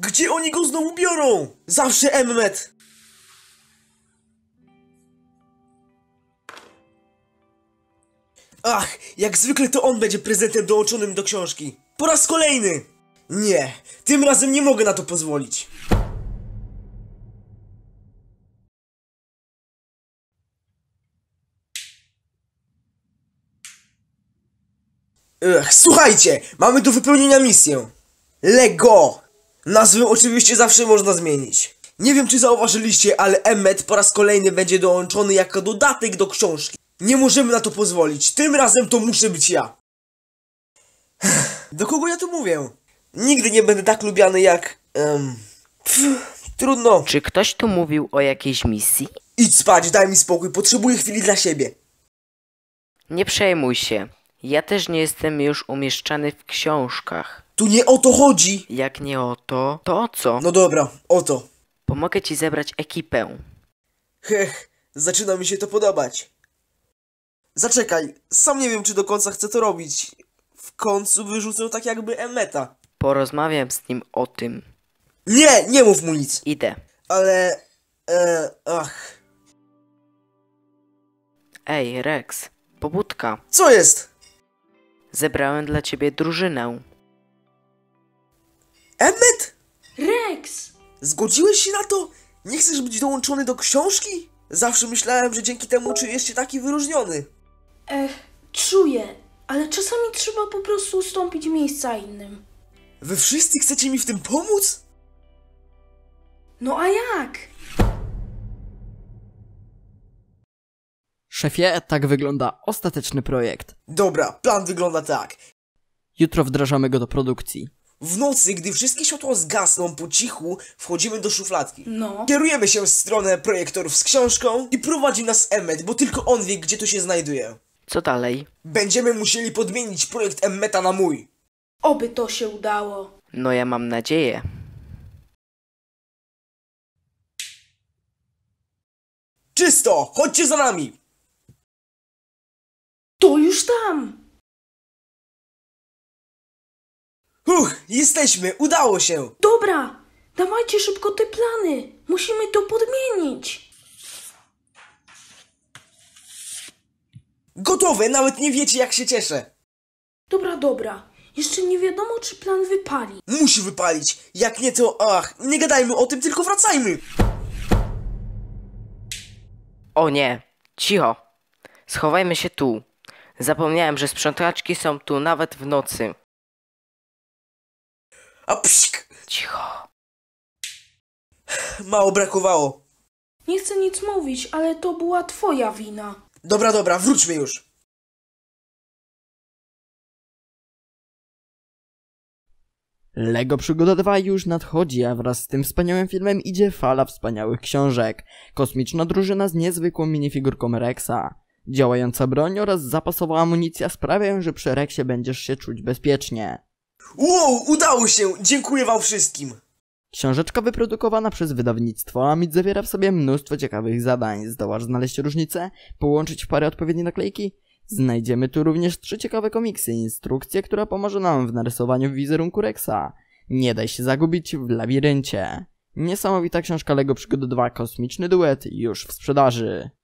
Gdzie oni go znowu biorą? Zawsze Emmet! Ach, jak zwykle to on będzie prezentem dołączonym do książki. Po raz kolejny! Nie, tym razem nie mogę na to pozwolić. Ech, słuchajcie, mamy do wypełnienia misję. Lego! Nazwy oczywiście zawsze można zmienić. Nie wiem czy zauważyliście, ale Emmet po raz kolejny będzie dołączony jako dodatek do książki. Nie możemy na to pozwolić, tym razem to muszę być ja. Do kogo ja tu mówię? Nigdy nie będę tak lubiany jak... Um, pff, trudno. Czy ktoś tu mówił o jakiejś misji? Idź spać, daj mi spokój, potrzebuję chwili dla siebie. Nie przejmuj się, ja też nie jestem już umieszczany w książkach. Tu nie o to chodzi! Jak nie o to, to o co? No dobra, o to. Pomogę ci zebrać ekipę. Hech, zaczyna mi się to podobać. Zaczekaj, sam nie wiem, czy do końca chcę to robić. W końcu wyrzucę tak jakby Emeta. Porozmawiam z nim o tym. Nie, nie mów mu nic. Idę. Ale... E, ach... Ej, Rex, pobudka. Co jest? Zebrałem dla ciebie drużynę. Emmet? Rex! Zgodziłeś się na to? Nie chcesz być dołączony do książki? Zawsze myślałem, że dzięki temu czujesz się taki wyróżniony. Ech, czuję, ale czasami trzeba po prostu ustąpić miejsca innym. Wy wszyscy chcecie mi w tym pomóc? No a jak? Szefie, tak wygląda ostateczny projekt. Dobra, plan wygląda tak. Jutro wdrażamy go do produkcji. W nocy, gdy wszystkie światła zgasną po cichu, wchodzimy do szufladki. No. Kierujemy się w stronę projektorów z książką i prowadzi nas Emmet, bo tylko on wie, gdzie to się znajduje. Co dalej? Będziemy musieli podmienić projekt Emmeta na mój. Oby to się udało. No ja mam nadzieję. Czysto! Chodźcie za nami! To już tam! Uch, jesteśmy, udało się! Dobra, dawajcie szybko te plany. Musimy to podmienić. Gotowe, nawet nie wiecie jak się cieszę. Dobra, dobra. Jeszcze nie wiadomo, czy plan wypali. Musi wypalić. Jak nie to, ach, nie gadajmy o tym, tylko wracajmy. O nie, cicho. Schowajmy się tu. Zapomniałem, że sprzątaczki są tu nawet w nocy. A psik! Cicho. Mało brakowało. Nie chcę nic mówić, ale to była twoja wina. Dobra, dobra, wróćmy już. Lego Przygoda 2 już nadchodzi, a wraz z tym wspaniałym filmem idzie fala wspaniałych książek. Kosmiczna drużyna z niezwykłą minifigurką Rexa. Działająca broń oraz zapasowa amunicja sprawiają, że przy Rexie będziesz się czuć bezpiecznie. Wow, udało się! Dziękuję wam wszystkim! Książeczka wyprodukowana przez wydawnictwo Amit zawiera w sobie mnóstwo ciekawych zadań. Zdołasz znaleźć różnicę, Połączyć w parę odpowiednie naklejki? Znajdziemy tu również trzy ciekawe komiksy i instrukcję, która pomoże nam w narysowaniu wizerunku Rexa. Nie daj się zagubić w labiryncie. Niesamowita książka LEGO Przygody 2 Kosmiczny Duet już w sprzedaży.